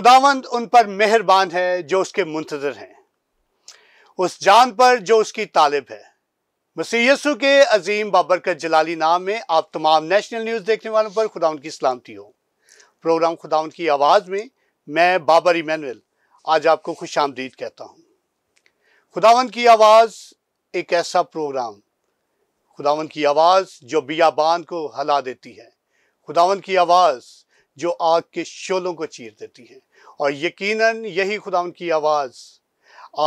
खुदावंद उन पर मेहरबान है जो उसके मुंतजर हैं उस जान पर जो उसकी तालिब है मसीयसु के अजीम बाबर का जलाली नाम में आप तमाम नेशनल न्यूज़ देखने वालों पर खुदा की सलामती हो प्रोग्राम खुदा की आवाज़ में मैं बाबर इमैनुअल आज आपको खुश आमदीद कहता हूँ खुदावन की आवाज़ एक ऐसा प्रोग्राम खुदावन की आवाज़ जो बियाबान को हला देती है खुदावन की आवाज़ जो आग के शोलों को चीर देती है और यकीनन यही खुदा उनकी आवाज़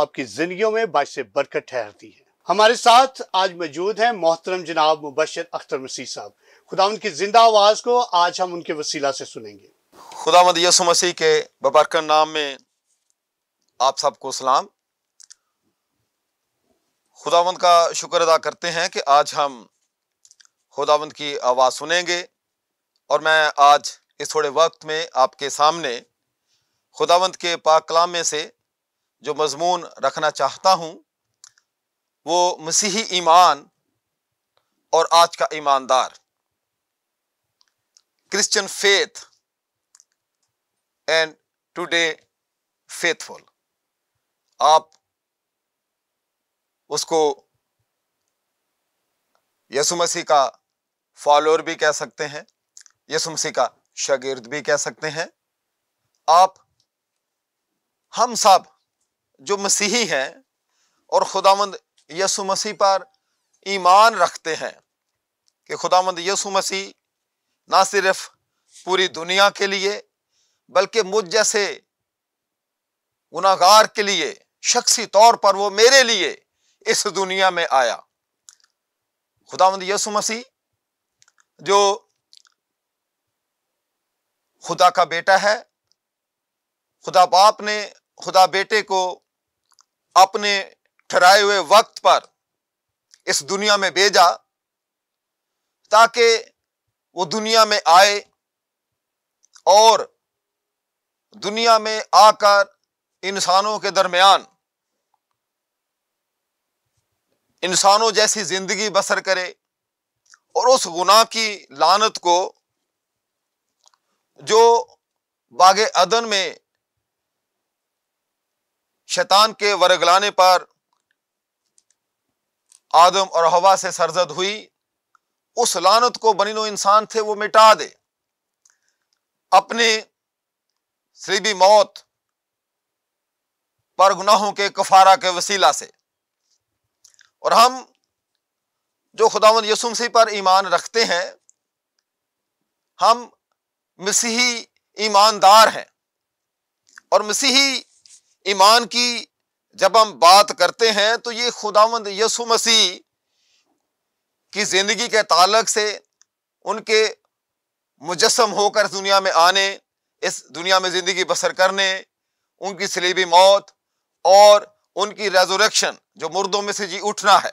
आपकी ज़िंदगियों में बाश बरकत ठहरती है हमारे साथ आज मौजूद हैं मोहतरम जनाब मुबशर अख्तर मसीह साहब खुदा उनकी ज़िंदा आवाज़ को आज हम उनके वसीला से सुनेंगे खुदा यसु मसीह के बबरकर नाम में आप सबको सलाम खुदावंद का शुक्र अदा करते हैं कि आज हम खुदावंद की आवाज़ सुनेंगे और मैं आज इस थोड़े वक्त में आपके सामने खुदावंत के पाक कलाम में से जो मजमून रखना चाहता हूँ वो मसीही ईमान और आज का ईमानदार Christian faith and today faithful आप उसको यसु मसीह का फॉलोअर भी कह सकते हैं यसु मसीह का शागिर्द भी कह सकते हैं आप हम सब जो मसीही हैं और खुदामंद यसु मसीह पर ईमान रखते हैं कि खुदामंद यसु मसीह ना सिर्फ पूरी दुनिया के लिए बल्कि मुझ जैसे गुनागार के लिए शख्सी तौर पर वो मेरे लिए इस दुनिया में आया खुदामंद यसु मसीह जो खुदा का बेटा है खुदा बाप ने खुदा बेटे को अपने ठहराए हुए वक्त पर इस दुनिया में भेजा ताकि वो दुनिया में आए और दुनिया में आकर इंसानों के दरमियान इंसानों जैसी जिंदगी बसर करे और उस गुनाह की लानत को जो बाग अदन में शैतान के वरगलाने पर आदम और हवा से सरजद हुई उस लानत को बनी इंसान थे वो मिटा दे अपने सलीबी मौत पर गुनाहों के कफारा के वसीला से और हम जो खुदावन यसुम पर ईमान रखते हैं हम मसीही ईमानदार हैं और मसीही ईमान की जब हम बात करते हैं तो ये खुदावंद यसु मसीह की ज़िंदगी के तालक से उनके मुजस्म होकर दुनिया में आने इस दुनिया में ज़िंदगी बसर करने उनकी सलीबी मौत और उनकी रेजोरेक्शन जो मुर्दों में से जी उठना है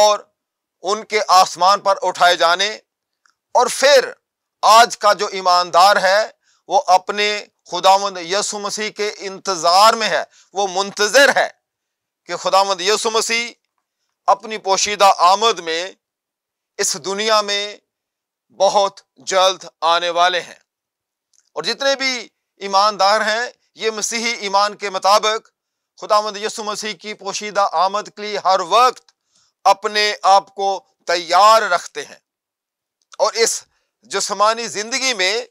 और उनके आसमान पर उठाए जाने और फिर आज का जो ईमानदार है वो अपने खुदामद यसु मसीह के इंतज़ार में है वो मुंतज़र है कि खुदामद यसु मसीह अपनी पोशीदा आमद में इस दुनिया में बहुत जल्द आने वाले हैं और जितने भी ईमानदार हैं ये मसीही ईमान के मुताबिक खुदामद यसु मसीह की पोशीदा आमद के लिए हर वक्त अपने आप को तैयार रखते हैं और इस जिसमानी ज़िंदगी में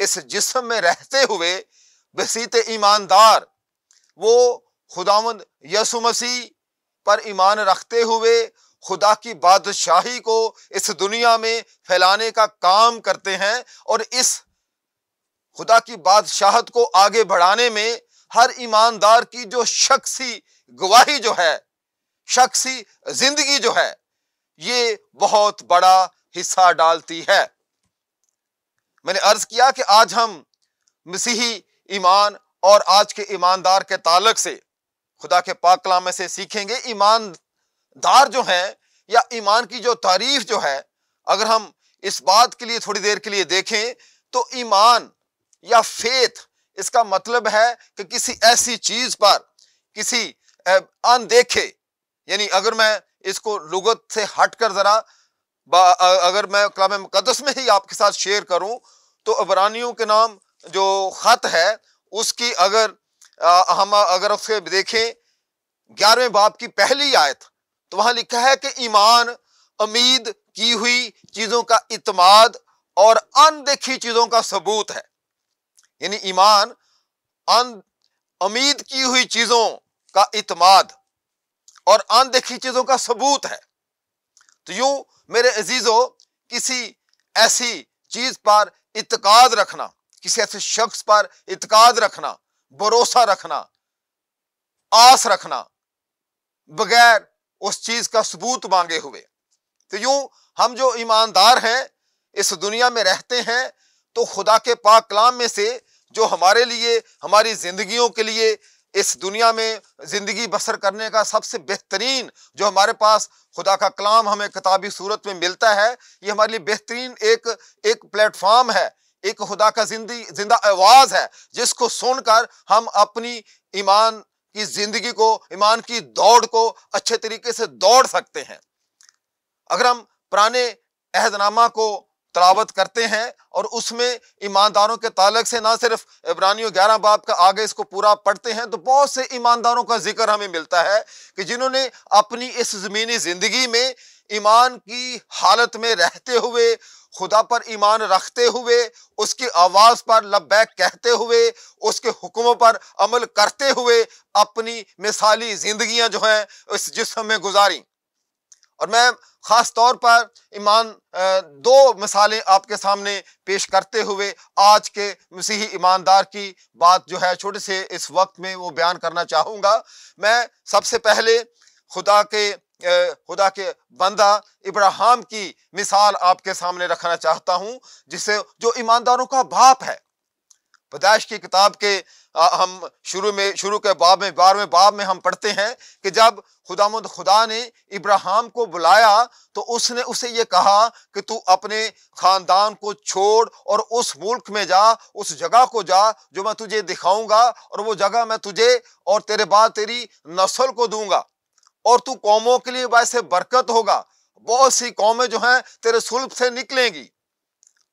इस जिसम में रहते हुए बसीत ईमानदार वो खुदावंद यसु मसीह पर ईमान रखते हुए खुदा की बादशाही को इस दुनिया में फैलाने का काम करते हैं और इस खुदा की बादशाहत को आगे बढ़ाने में हर ईमानदार की जो शख्सी गवाही जो है शख्सी जिंदगी जो है ये बहुत बड़ा हिस्सा डालती है मैंने अर्ज किया कि आज हम मसीही ईमान और आज के ईमानदार के तालक से खुदा के पाक से सीखेंगे ईमानदार जो हैं या ईमान की जो तारीफ जो है अगर हम इस बात के लिए थोड़ी देर के लिए देखें तो ईमान या फेथ इसका मतलब है कि किसी ऐसी चीज पर किसी अनदेखे यानी अगर मैं इसको लुगत से हट कर जरा अगर मैं कलाम मुकदस में ही आपके साथ शेयर करूं तो अबरानियों के नाम जो ख़त है उसकी अगर आ, हम अगर उसे देखें ग्यारहवें बाप की पहली आयत तो वहाँ लिखा है कि ईमान उम्मीद की हुई चीज़ों का इतमाद और अनदेखी चीज़ों का सबूत है यानी ईमान अन उम्मीद की हुई चीज़ों का इतमाद और अनदेखी चीज़ों का सबूत है तो यूं मेरे अजीज़ों किसी ऐसी चीज़ पर इतकाद रखना किसी ऐसे शख्स पर इतकाद रखना भरोसा रखना आस रखना बगैर उस चीज़ का सबूत मांगे हुए तो यूं हम जो ईमानदार हैं इस दुनिया में रहते हैं तो खुदा के पाक कलाम में से जो हमारे लिए हमारी ज़िंदगियों के लिए इस दुनिया में ज़िंदगी बसर करने का सबसे बेहतरीन जो हमारे पास खुदा का कलाम हमें किताबी सूरत में मिलता है ये हमारे लिए बेहतरीन एक एक प्लेटफॉर्म है एक खुदा का जिंदगी जिंदा आवाज़ है जिसको सुनकर हम अपनी ईमान की ज़िंदगी को ईमान की दौड़ को अच्छे तरीके से दौड़ सकते हैं अगर हम पुराने अहदनामा को तलावत करते हैं और उसमें ईमानदारों के तालक से ना सिर्फ इब्रानियों ग्यारह बाब का आगे इसको पूरा पढ़ते हैं तो बहुत से ईमानदारों का जिक्र हमें मिलता है कि जिन्होंने अपनी इस ज़मीनी ज़िंदगी में ईमान की हालत में रहते हुए खुदा पर ईमान रखते हुए उसकी आवाज़ पर लबैक कहते हुए उसके हुक्मों पर अमल करते हुए अपनी मिसाली ज़िंदियाँ जो हैं इस जिसम में गुजारी और मैं ख़ास तौर पर ईमान दो मिसालें आपके सामने पेश करते हुए आज के मसीही ईमानदार की बात जो है छोटे से इस वक्त में वो बयान करना चाहूँगा मैं सबसे पहले खुदा के खुदा के बंदा इब्राहिम की मिसाल आपके सामने रखना चाहता हूँ जिसे जो ईमानदारों का बाप है पैदाइश की किताब के हम शुरू में शुरू के बाब में बारहवें बाब में हम पढ़ते हैं कि जब मुद खुदा ने इब्राहिम को बुलाया तो उसने उसे ये कहा कि तू अपने ख़ानदान को छोड़ और उस मुल्क में जा उस जगह को जा जो मैं तुझे दिखाऊंगा और वो जगह मैं तुझे और तेरे बाद तेरी नस्ल को दूंगा और तू कौमों के लिए वैसे बरकत होगा बहुत सी कौमें जो हैं तेरे सुल्फ से निकलेंगी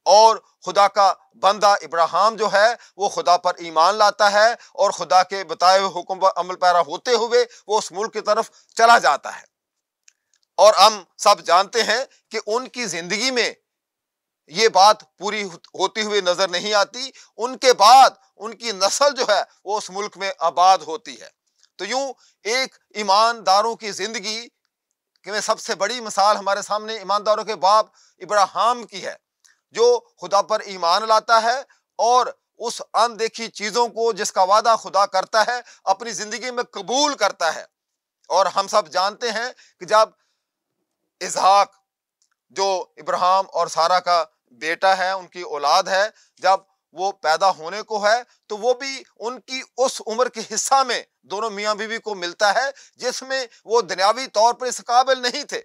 और खुदा का बंदा इब्राहिम जो है वो खुदा पर ईमान लाता है और खुदा के बताए हुए हुक्म पर अमल पैरा होते हुए वो उस मुल्क की तरफ चला जाता है और हम सब जानते हैं कि उनकी ज़िंदगी में ये बात पूरी होती हुई नज़र नहीं आती उनके बाद उनकी नस्ल जो है वो उस मुल्क में आबाद होती है तो यूं एक ईमानदारों की ज़िंदगी में सबसे बड़ी मिसाल हमारे सामने ईमानदारों के बाप इब्राहिम की है जो खुदा पर ईमान लाता है और उस अनदेखी चीज़ों को जिसका वादा खुदा करता है अपनी ज़िंदगी में कबूल करता है और हम सब जानते हैं कि जब इजहाक जो इब्राहिम और सारा का बेटा है उनकी औलाद है जब वो पैदा होने को है तो वो भी उनकी उस उम्र के हिस्सा में दोनों मियां बीवी को मिलता है जिसमें वो दुनियावी तौर पर इस काबिल नहीं थे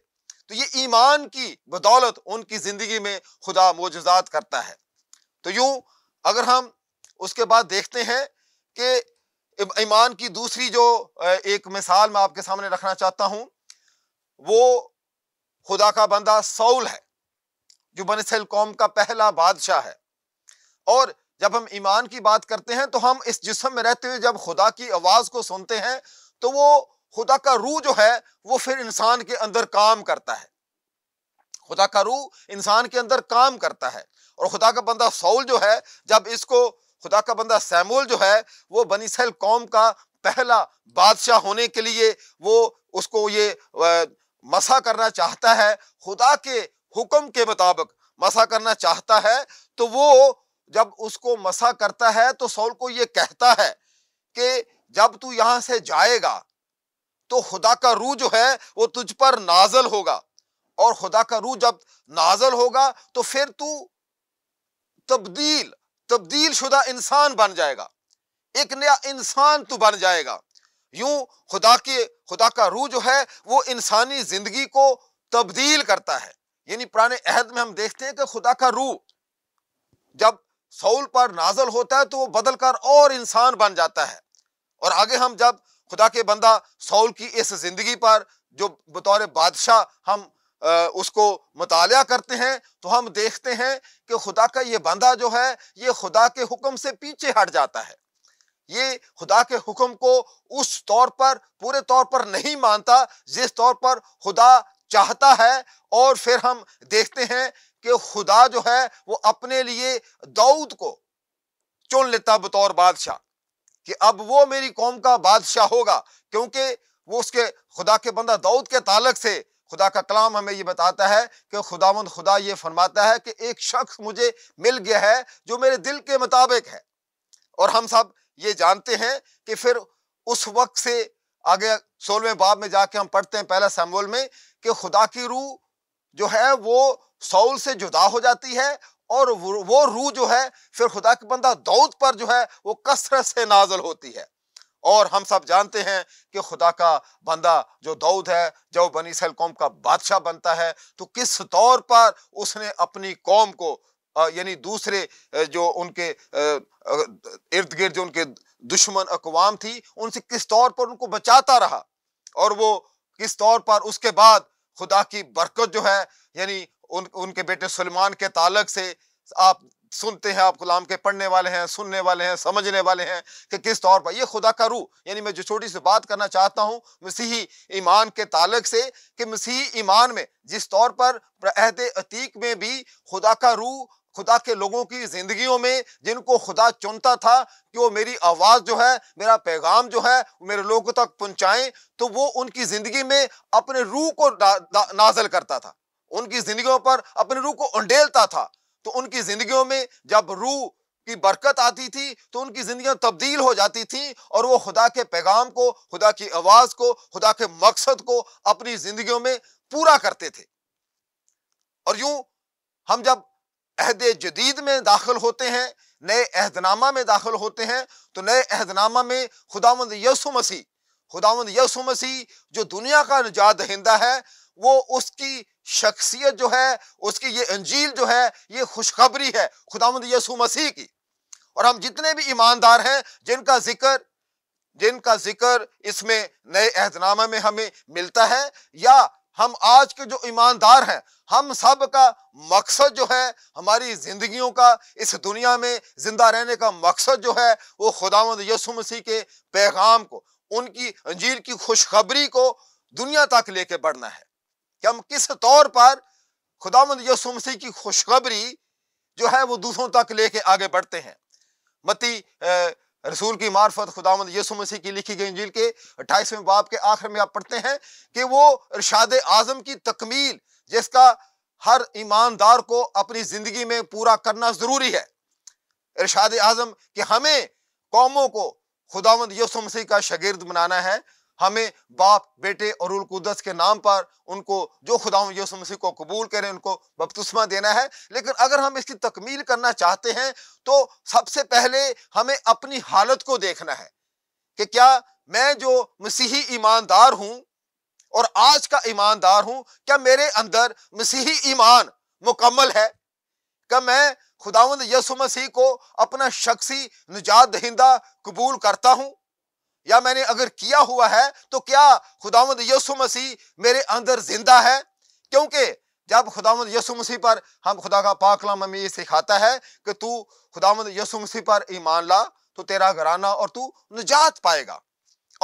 तो ये ईमान की बदौलत उनकी ज़िंदगी में खुदा मोजात करता है तो यूं अगर हम उसके बाद देखते हैं कि ईमान की दूसरी जो एक मिसाल मैं आपके सामने रखना चाहता हूं वो खुदा का बंदा सौल है जो बनसल कौम का पहला बादशाह है और जब हम ईमान की बात करते हैं तो हम इस जिसम में रहते हुए जब खुदा की आवाज़ को सुनते हैं तो वो खुदा का रूह जो है वो फिर इंसान के अंदर काम करता है खुदा का रूह इंसान के अंदर काम करता है और खुदा का बंदा सोल जो है जब इसको खुदा का बंदा सैमुअल जो है वो बनीसल कौम का पहला बादशाह होने के लिए वो उसको ये मसा करना चाहता है खुदा के हुक्म के मुताबिक मसा करना चाहता है तो वो जब उसको मसा करता है तो सौल को ये कहता है कि जब तू यहाँ से जाएगा तो खुदा का रू जो है वो तुझ पर नाजल होगा और खुदा का रू जब नाजल होगा तो फिर तू तब्दील तब्दील शुदा इंसान बन जाएगा एक नया इंसान तू बन जाएगा यूं खुदा के खुदा का रू जो है वो इंसानी जिंदगी को तब्दील करता है यानी पुराने अहद में हम देखते हैं कि खुदा का रू जब सऊल पर नाजल होता है तो वो बदलकर और इंसान बन जाता है और आगे हम जब खुदा के बंदा सऊल की इस ज़िंदगी पर जो बतौर बादशाह हम उसको मुताल करते हैं तो हम देखते हैं कि खुदा का ये बंदा जो है ये खुदा के हुक्म से पीछे हट जाता है ये खुदा के हुक्म को उस तौर पर पूरे तौर पर नहीं मानता जिस तौर पर खुदा चाहता है और फिर हम देखते हैं कि खुदा जो है वो अपने लिए दाऊद को चुन लेता बतौर बादशाह कि अब वो मेरी कौम का बादशाह होगा क्योंकि वो उसके खुदा के बंदा दाऊद के तालक से खुदा का कलाम हमें ये बताता है कि खुदावंद खुदा ये फरमाता है कि एक शख्स मुझे मिल गया है जो मेरे दिल के मुताबिक है और हम सब ये जानते हैं कि फिर उस वक्त से आगे सोलहवें बाब में जाके हम पढ़ते हैं पहला सैमोल में कि खुदा की रूह जो है वो सौल से जुदा हो जाती है और वो रूह जो है फिर खुदा के बंदा दाऊद पर जो है वो कसरत से नाजल होती है और हम सब जानते हैं कि खुदा का बंदा जो दाऊद है जब बनी सैल कौम का बादशाह बनता है तो किस तौर पर उसने अपनी कौम को यानी दूसरे जो उनके इर्द गिर्द जो उनके दुश्मन अकवाम थी उनसे किस तौर पर उनको बचाता रहा और वो किस तौर पर उसके बाद खुदा की बरकत जो है यानी उन उनके बेटे सलमान के तालक से आप सुनते हैं आप गुलाम के पढ़ने वाले हैं सुनने वाले हैं समझने वाले हैं कि किस तौर पर यह खुदा का रू यानी मैं जो छोटी सी बात करना चाहता हूँ मसीही ईमान के तालक से कि मसीही ईमान में जिस तौर पर अहद अतीक में भी खुदा का रू खुदा के लोगों की जिंदगियों में जिनको खुदा चुनता था कि वो मेरी आवाज़ जो है मेरा पैगाम जो है मेरे लोगों तक पहुंचाएं तो वो उनकी ज़िंदगी में अपने रूह को ना, ना, नाजल करता था उनकी जिंदगियों पर अपनी रूह को उंडेलता था तो उनकी जिंदगियों में जब रूह की बरकत आती थी तो उनकी जिंदगी तब्दील हो जाती थी और वो खुदा के पैगाम को खुदा की आवाज को खुदा के मकसद को अपनी जिंदगियों में पूरा करते थे और यूं हम जब अहद जदीद में दाखिल होते हैं नए अहदनामा में दाखिल होते हैं तो नए अहदनामा में खुदावंद यसु मसीह खुदावंद यसु मसीह जो दुनिया का निजात दहिंदा है वो उसकी शख्सियत जो है उसकी ये अंजील जो है ये खुशखबरी है खुदामद यसु मसीह की और हम जितने भी ईमानदार हैं जिनका जिक्र जिनका जिक्र इसमें नए अहदनामे में हमें मिलता है या हम आज के जो ईमानदार हैं हम सब का मकसद जो है हमारी जिंदगियों का इस दुनिया में जिंदा रहने का मकसद जो है वो खुदावंद यसु मसीह के पैगाम को उनकी अंजीर की खुशखबरी को दुनिया तक लेके बढ़ना है कि हम किस तौर पर खुदा यसु मसीह की खुशखबरी जो है वो दूसरों तक लेके आगे बढ़ते हैं मती रसूल की मार्फत खुदामंद यसु मसीह की लिखी गई इंजील के अट्ठाईसवें बाप के आखिर में आप पढ़ते हैं कि वो इरशाद आज़म की तकमील जिसका हर ईमानदार को अपनी ज़िंदगी में पूरा करना ज़रूरी है इर्शाद आज़म कि हमें कौमों को खुदामंद यसु मसीह का शगिर्द बनाना है हमें बाप बेटे और उलकुदस के नाम पर उनको जो खुदा यसु मसीह को कबूल करें उनको बपतुस्मा देना है लेकिन अगर हम इसकी तकमील करना चाहते हैं तो सबसे पहले हमें अपनी हालत को देखना है कि क्या मैं जो मसीही ईमानदार हूं और आज का ईमानदार हूं क्या मेरे अंदर मसीही ईमान मुकम्मल है क्या मैं खुदावंद यसु मसीह को अपना शख्सी निजात दहिंदा कबूल करता हूं या मैंने अगर किया हुआ है तो क्या खुदामद यसु मसीह मेरे अंदर जिंदा है क्योंकि जब खुदामद यसु मसीह पर हम खुदा का पाकलाम हमें ये सिखाता है कि तू खुदामद यसु मसीह पर ईमान ला तो तेरा घराना और तू निजात पाएगा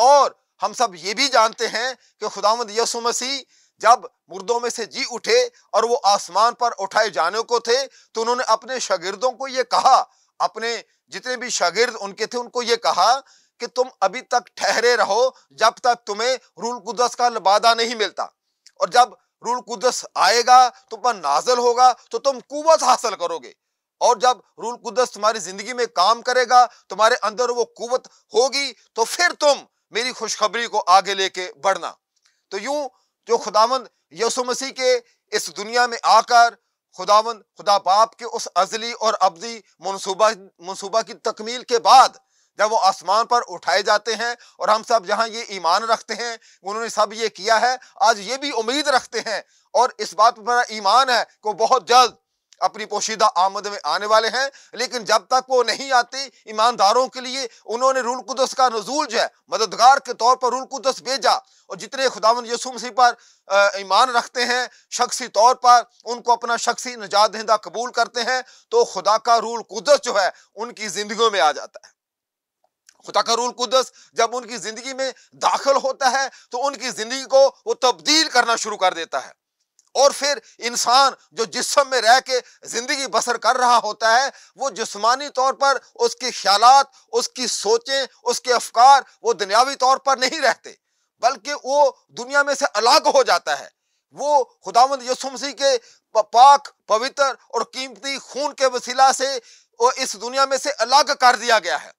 और हम सब ये भी जानते हैं कि खुदामद यसु मसीह जब मुर्दों में से जी उठे और वो आसमान पर उठाए जाने को थे तो उन्होंने अपने शागिर्दों को ये कहा अपने जितने भी शागिर्द उनके थे उनको ये कहा कि तुम अभी तक ठहरे रहो जब तक तुम्हें रूल कुदस का लबादा नहीं मिलता और जब रूल कुदस आएगा तुम पर नाजल होगा तो तुम कुत हासिल करोगे और जब रूल कुदस तुम्हारी जिंदगी में काम करेगा तुम्हारे अंदर वो कुत होगी तो फिर तुम मेरी खुशखबरी को आगे लेके बढ़ना तो यूं जो खुदावंद यसु मसीह के इस दुनिया में आकर खुदावंद खुदा बाप के उस अजली और अबदी मनसूबा मनसूबा की तकमील के बाद जब वो आसमान पर उठाए जाते हैं और हम सब जहाँ ये ईमान रखते हैं उन्होंने सब ये किया है आज ये भी उम्मीद रखते हैं और इस बात पर मेरा ईमान है कि वो बहुत जल्द अपनी पोशीदा आमद में आने वाले हैं लेकिन जब तक वो नहीं आते ईमानदारों के लिए उन्होंने रूल कुदस का नजूल जो है मददगार के तौर पर रूल कुदस भेजा और जितने खुदावन यसूम सिंह पर ईमान रखते हैं शख्सी तौर पर उनको अपना शख्सी निजात दहिंदा कबूल करते हैं तो खुदा का रूल कुदस जो है उनकी ज़िंदगी में आ जाता है खुदा का रूल कुदस जब उनकी ज़िंदगी में दाखिल होता है तो उनकी ज़िंदगी को वो तब्दील करना शुरू कर देता है और फिर इंसान जो जिसम में रह के ज़िंदगी बसर कर रहा होता है वो जिसमानी तौर पर उसके ख्याल उसकी सोचें उसके अफकार वो दुनियावी तौर पर नहीं रहते बल्कि वो दुनिया में से अलग हो जाता है वो खुदावंद यसुमसी के पाक पवित्र और कीमती खून के वसीला से वो इस दुनिया में से अलग कर दिया गया है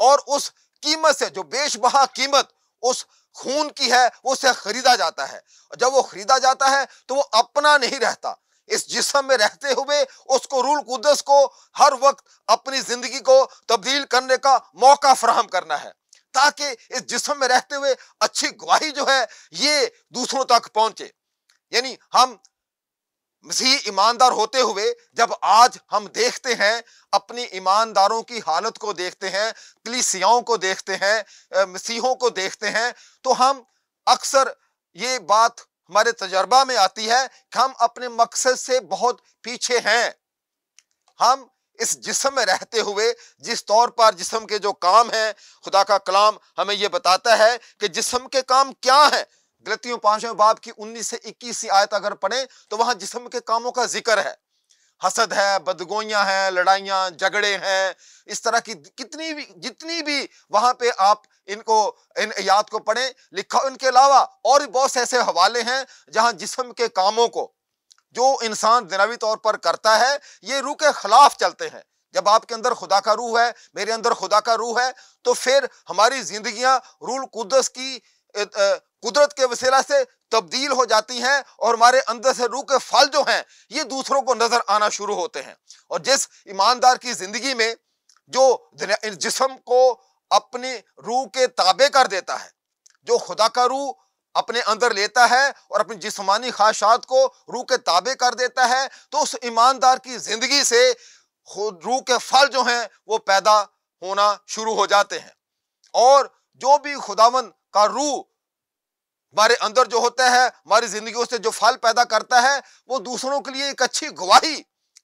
और उस कीमत से जो बेशबहा कीमत उस खून की है उसे खरीदा जाता है जब वो खरीदा जाता है तो वो अपना नहीं रहता इस जिसम में रहते हुए उसको रूल कुदस को हर वक्त अपनी जिंदगी को तब्दील करने का मौका फ्राहम करना है ताकि इस जिसम में रहते हुए अच्छी गवाही जो है ये दूसरों तक पहुंचे यानी हम मसीह ईमानदार होते हुए जब आज हम देखते हैं अपनी ईमानदारों की हालत को देखते हैं कलिसियाओं को देखते हैं मसीहों को देखते हैं तो हम अक्सर ये बात हमारे तजर्बा में आती है कि हम अपने मकसद से बहुत पीछे हैं हम इस जिसम में रहते हुए जिस तौर पर जिसम के जो काम हैं खुदा का कलाम हमें ये बताता है कि जिसम के काम क्या हैं गलतियों पांचवें बाब की 19 से 21 आयत अगर पढ़े तो वहां जिसम के कामों का जिक्र है हसद है बदगोइयां हैं लड़ाइयां झगड़े हैं इस तरह की कितनी भी जितनी भी वहां पे आप इनको इन याद को पढ़ें लिखा उनके अलावा और भी बहुत से ऐसे हवाले हैं जहां जिसम के कामों को जो इंसान दिनावी तौर पर करता है ये रूह के खिलाफ चलते हैं जब आपके अंदर खुदा का रूह है मेरे अंदर खुदा का रूह है तो फिर हमारी जिंदगियां रूल कुदस की कुदरत के वसीला से तब्दील हो जाती हैं और हमारे अंदर से रूह के फल जो हैं ये दूसरों को नजर आना शुरू होते हैं और जिस ईमानदार की जिंदगी में जो जिसम को अपनी रूह के ताबे कर देता है जो खुदा का रूह अपने अंदर लेता है और अपनी जिसमानी ख्वाहिशात को रूह के ताबे कर देता है तो उस ईमानदार की जिंदगी से रूह के फल जो हैं वो पैदा होना शुरू हो जाते हैं और जो भी खुदावन का रूह हमारे अंदर जो होता है हमारी जिंदगी से जो फल पैदा करता है वो दूसरों के लिए एक अच्छी गवाही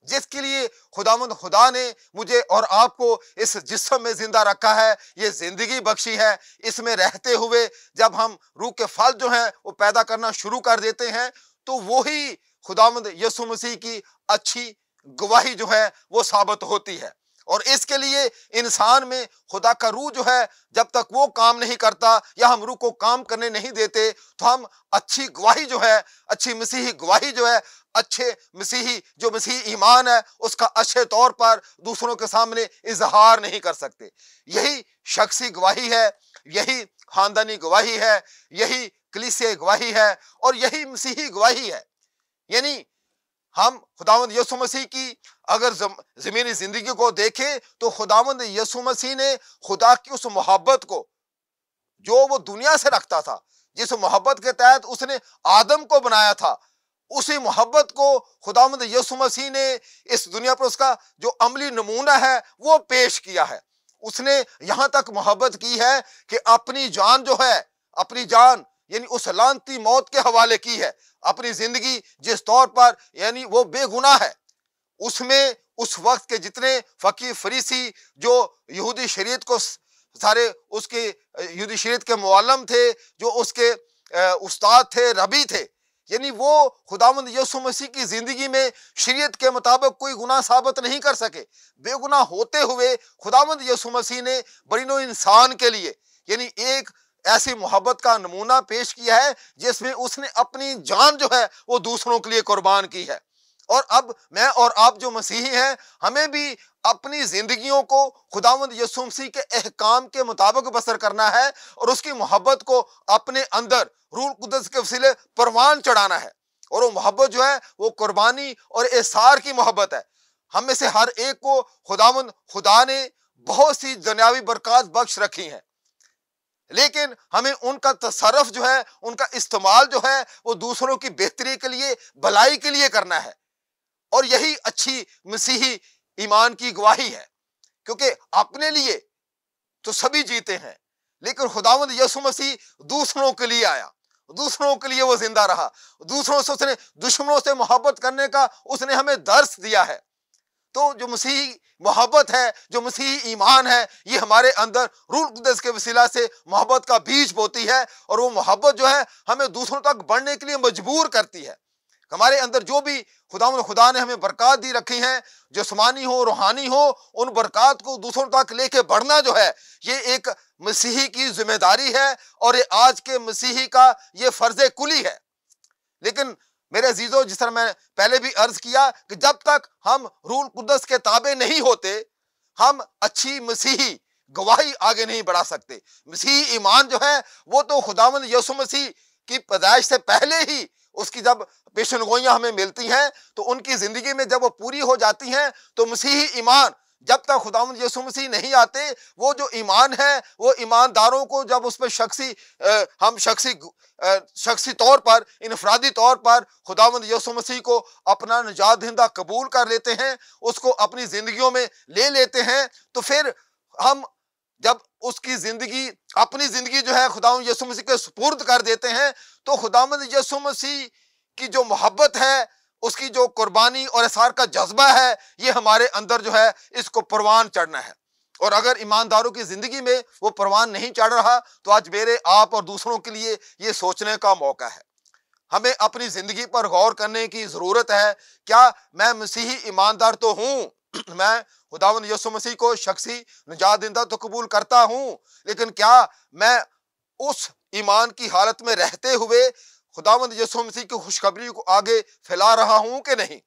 जिसके लिए खुदामंद खुदा ने मुझे और आपको इस जिसम में जिंदा रखा है ये जिंदगी बख्शी है इसमें रहते हुए जब हम रूह के फल जो हैं वो पैदा करना शुरू कर देते हैं तो वही खुदामंद यसु मसीह की अच्छी गवाही जो है वो साबित होती है और इसके लिए इंसान में खुदा का रूह जो है जब तक वो काम नहीं करता या हम रूह को काम करने नहीं देते तो हम अच्छी गवाही जो है अच्छी मसीही गवाही जो है अच्छे मसीही जो मसीही ईमान है उसका अच्छे तौर पर दूसरों के सामने इजहार नहीं कर सकते यही शख्सी गवाही है यही खानदानी गवाही है यही कलिस गवाही है और यही मसीही गवाही है यानी हम खुदावंद यसु मसीह की अगर ज़मीनी ज़िंदगी को देखें तो खुदावंद यसु मसीह ने खुदा की उस मोहब्बत को जो वो दुनिया से रखता था जिस मोहब्बत के तहत उसने आदम को बनाया था उसी मोहब्बत को खुदावंद यसु मसीह ने इस दुनिया पर उसका जो अमली नमूना है वो पेश किया है उसने यहाँ तक मोहब्बत की है कि अपनी जान जो है अपनी जान यानी उस लानती मौत के हवाले की है अपनी जिंदगी जिस तौर पर यानी वो बेगुनाह है उसमें उस वक्त के जितने फ़कीर फरीसी जो यहूदी शरीत को सारे उसके यहूदी शरीत के मालम थे जो उसके उस्ताद थे रबी थे यानी वो खुदामंद यसु मसीह की ज़िंदगी में शरीयत के मुताबिक कोई गुनाह साबित नहीं कर सके बेगुनाह होते हुए खुदामंद यसु मसीह ने बरिनो इंसान के लिए यानी एक ऐसी मोहब्बत का नमूना पेश किया है जिसमें उसने अपनी जान जो है वो दूसरों के लिए कुर्बान की है और अब मैं और आप जो मसीही हैं हमें भी अपनी जिंदगियों को खुदावंद यसुमसी के अहकाम के मुताबिक बसर करना है और उसकी मोहब्बत को अपने अंदर रूल कुदस के वसीले परवान चढ़ाना है और वो मोहब्बत जो है वो कुर्बानी और एसार की मोहब्बत है हम में से हर एक को खुदावंद खुदा ने बहुत सी दुनियावी बरकत बख्श रखी हैं लेकिन हमें उनका तसरफ जो है उनका इस्तेमाल जो है वो दूसरों की बेहतरी के लिए भलाई के लिए करना है और यही अच्छी मसीही ईमान की गवाही है क्योंकि अपने लिए तो सभी जीते हैं लेकिन खुदावंद यसु मसीह दूसरों के लिए आया दूसरों के लिए वो जिंदा रहा दूसरों से उसने दुश्मनों से मोहब्बत करने का उसने हमें दर्श दिया है तो जो मसीह मोहब्बत है जो मसीह ईमान है ये हमारे अंदर रूल कुदस के वसीला से मोहब्बत का बीज बोती है और वो मोहब्बत जो है हमें दूसरों तक बढ़ने के लिए मजबूर करती है हमारे अंदर जो भी खुदा खुदा ने हमें बरकत दी रखी हैं जिसमानी हो रूहानी हो उन बरकत को दूसरों तक लेके बढ़ना जो है ये एक मसीही की जिम्मेदारी है और ये आज के मसीही का ये फर्ज कुली है लेकिन मेरे अजीजो जिस तरह मैं पहले भी अर्ज किया कि जब तक हम रूल कुदस के ताबे नहीं होते हम अच्छी मसीही गवाही आगे नहीं बढ़ा सकते मसीही ईमान जो है वो तो खुदावंद यसु मसीह की पैदाइश से पहले ही उसकी जब पेशनगोइयाँ हमें मिलती हैं तो उनकी ज़िंदगी में जब वो पूरी हो जाती हैं तो मसीही ईमान जब तक खुदा यसु मसीह नहीं आते वो जो ईमान है वो ईमानदारों को जब उस पर शख्सी हम शख्सी शख्सी तौर पर इनफरादी तौर पर खुदावंद यसु मसीह को अपना निजात दिंदा कबूल कर लेते हैं उसको अपनी ज़िंदगियों में ले लेते हैं तो फिर हम जब उसकी ज़िंदगी अपनी ज़िंदगी जो है खुदा यसु मसीह के सुपुर्द कर देते हैं तो खुदावंद यसु मसीह की जो मोहब्बत है उसकी जो कुर्बानी और एसार का जज्बा है ये हमारे अंदर जो है इसको परवान चढ़ना है और अगर ईमानदारों की ज़िंदगी में वो परवान नहीं चढ़ रहा तो आज मेरे आप और दूसरों के लिए ये सोचने का मौका है हमें अपनी ज़िंदगी पर गौर करने की ज़रूरत है क्या मैं मसीही ईमानदार तो हूँ मैं खुदावन यसु मसीह को शख्सी निजात दिंदा तो कबूल करता हूँ लेकिन क्या मैं उस ईमान की हालत में रहते हुए खुदावंद यसो मसीह की खुशखबरी को आगे फैला रहा हूं कि नहीं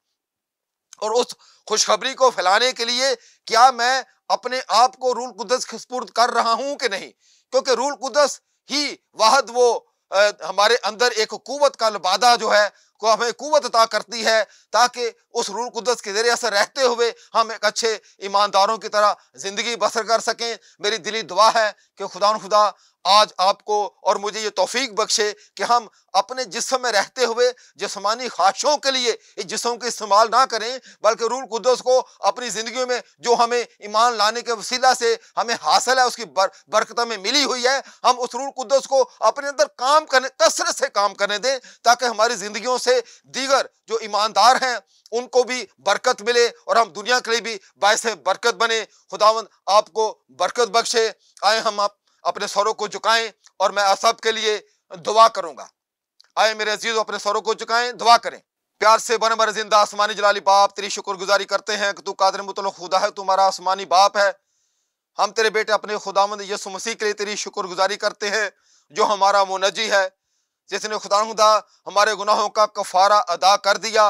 और उस खुशखबरी को फैलाने के लिए क्या मैं अपने आप को रूल कुदस स्पूर्त कर रहा हूं कि नहीं क्योंकि रूल कुदस ही वाहद वो आ, हमारे अंदर एक कुवत का लबादा जो है को हमें कुवत अता करती है ताकि उस रूल कुदस के जरिए से रहते हुए हम एक अच्छे ईमानदारों की तरह ज़िंदगी बसर कर सकें मेरी दिली दुआ है कि खुदा खुदा आज आपको और मुझे ये तोफीक बख्शे कि हम अपने जिसम में रहते हुए जिसमानी ख्वाहिशों के लिए इस जिसम का इस्तेमाल ना करें बल्कि रूल कुदस को अपनी ज़िंदगी में जो हमें ईमान लाने के वसीला से हमें हासिल है उसकी बर, बरकत में मिली हुई है हम उस रूल कुदस को अपने अंदर काम करने कसरत से काम करने दें ताकि हमारी जिंदगी से दीगर जो ईमानदार हैं उनको भी बरकत मिले और हम दुनिया के लिए भी बायस बरकत बने खुदावंद आपको बरकत बख्शे आए हम आप अपने सरों को झुकाएं और मैं असब के लिए दुआ करूंगा आए मेरे अजीज अपने सरों को झुकाएं दुआ करें प्यार से बन बर जिंदा आसमानी जलाली बाप तेरी शुक्रगुजारी करते हैं कि तू कादर मुतल खुदा है तुम्हारा आसमानी बाप है हम तेरे बेटे अपने खुदामंद यसु मसीह के लिए तेरी शुक्रगुजारी करते हैं जो हमारा मुनजी है जिसने खुदा हमारे गुनाहों का कफारा अदा कर दिया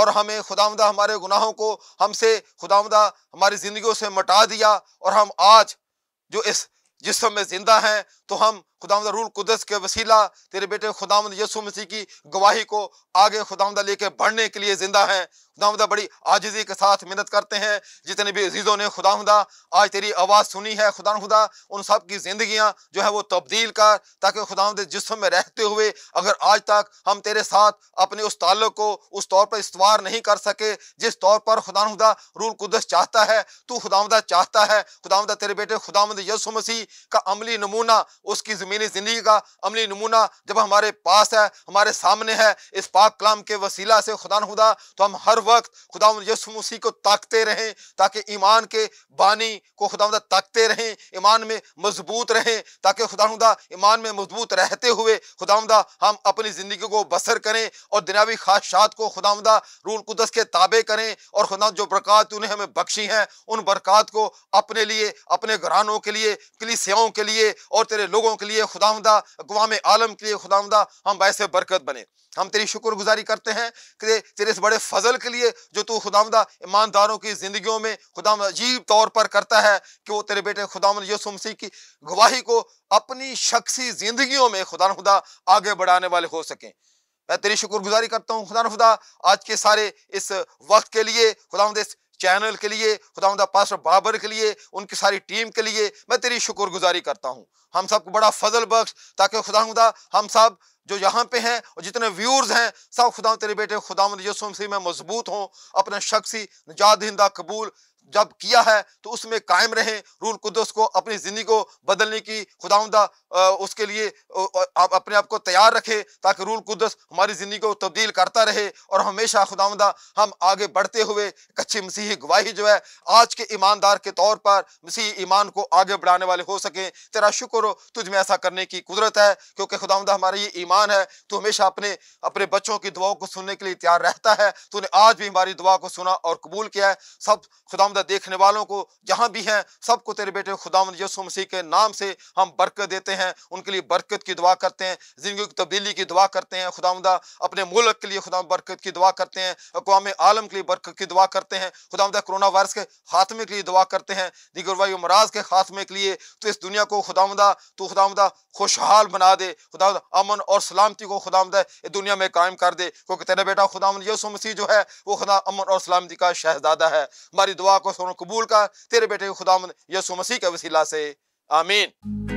और हमें खुदामदा हमारे गुनाहों को हमसे खुदामदा हमारी ज़िंदगियों से मटा दिया और हम आज जो इस जिस समय ज़िंदा हैं तो हम खुदामद रूल कुदस के वसीला तेरे बेटे खुदामद यसु मसीह की गवाही को आगे खुदामदा लेके बढ़ने के लिए ज़िंदा हैं खुदा बड़ी आजिजी के साथ मेहनत करते हैं जितने भी अजीज़ों ने हुदा आज तेरी आवाज़ सुनी है खुदा खुदा उन सब की ज़िंदियाँ जो है वो तब्दील कर ताकि खुदामद जिसम में रहते हुए अगर आज तक हम तेरे साथ अपने उस ताल्लुक को उस तौर पर इस्तवार नहीं कर सके जिस तौर पर खुदा खुदा रूल कुदस चाहता है तू खुदामदा चाहता है खुदामदा तेरे बेटे खुदामद यसु मसीह का अमली नमूना उसकी ज़मीनी ज़िंदगी का अमली नमूना जब हमारे पास है हमारे सामने है इस पाक कलाम के वसीला से खुदा खुदा तो हम हर वक्त खुदा यसु मसीह को ताकते रहें ताकि ईमान के बानी को खुदा ताकते रहें ईमान में मजबूत रहें ताकि खुदा ईमान में मजबूत रहते हुए खुदा हम अपनी ज़िंदगी को बसर करें और दिनावी ख्वाहिशात को खुदा रूल कुदस के ताबे करें और खुदा जो बरक़ात उन्हें हमें बख्शी हैं उन बरक़ात को अपने लिए अपने घरानों के लिए सेवाओं के लिए और तेरे लोगों के लिए खुदामदा अगवाम आलम के लिए खुदादा हम वैसे बरकत बने हम तेरी शुक्रगुजारी करते हैं कि तेरे इस बड़े फजल के लिए लिए जो तू खुदावदा ईमानदारों की ज़िंदगियों में खुदा अजीब तौर पर करता है कि वो तेरे बेटे खुदा यसुमसी की गवाही को अपनी शख्सी ज़िंदगियों में खुदा खुदा आगे बढ़ाने वाले हो सकें मैं तेरी शुक्रगुजारी करता हूँ खुदा खुदा आज के सारे इस वक्त के लिए खुदा इस चैनल के लिए खुदा पास्टर बाबर के लिए उनकी सारी टीम के लिए मैं तेरी शुक्रगुजारी करता हूँ हम सबको बड़ा फजल बख्श ताकि खुदा हम सब जो यहाँ पे हैं और जितने व्यूर्स हैं सब खुदा तेरे बेटे खुदा यसुम मसीह में मजबूत हों अपने शख्सी निजात दिंदा कबूल जब किया है तो उसमें कायम रहें रूल कुदस को अपनी ज़िंदगी को बदलने की खुदाउंदा उसके लिए आप अपने आप को तैयार रखें ताकि रूल कुदस हमारी ज़िंदगी को तब्दील करता रहे और हमेशा खुदाउंदा हम आगे बढ़ते हुए कच्चे मसीह गवाही जो है आज के ईमानदार के तौर पर मसीह ईमान को आगे बढ़ाने वाले हो सकें तेरा शुक्र हो तुझ में ऐसा करने की कुदरत है क्योंकि खुदाउंदा हमारा ये ईमान है तो हमेशा अपने अपने बच्चों की दुआओं को सुनने के लिए तैयार रहता है तूने आज भी हमारी दुआ को सुना और कबूल किया है सब खुदाम खुदामदा देखने वालों को जहाँ भी हैं सबको तेरे बेटे खुदामद यसु मसीह के नाम से हम बरकत देते हैं उनके लिए बरकत की दुआ करते हैं ज़िंदगी की तब्दीली की दुआ करते हैं खुदामदा अपने मुल्क के लिए खुदा बरकत की दुआ करते हैं अकवाम आलम के लिए बरकत की दुआ करते हैं खुदामदा कोरोना वायरस के खात्मे के लिए दुआ करते हैं वायु मराज के खात्मे के लिए तो इस दुनिया को खुदामदा तो खुदामदा खुशहाल बना दे खुदा अमन और सलामती को खुदामदा इस दुनिया में कायम कर दे क्योंकि तेरा बेटा खुदाम यसु मसीह जो है वो खुदा अमन और सलामती का शहजादा है हमारी दुआ को सोनो कबूल का तेरे बेटे खुदा यसु मसीह के वसीला से आमीन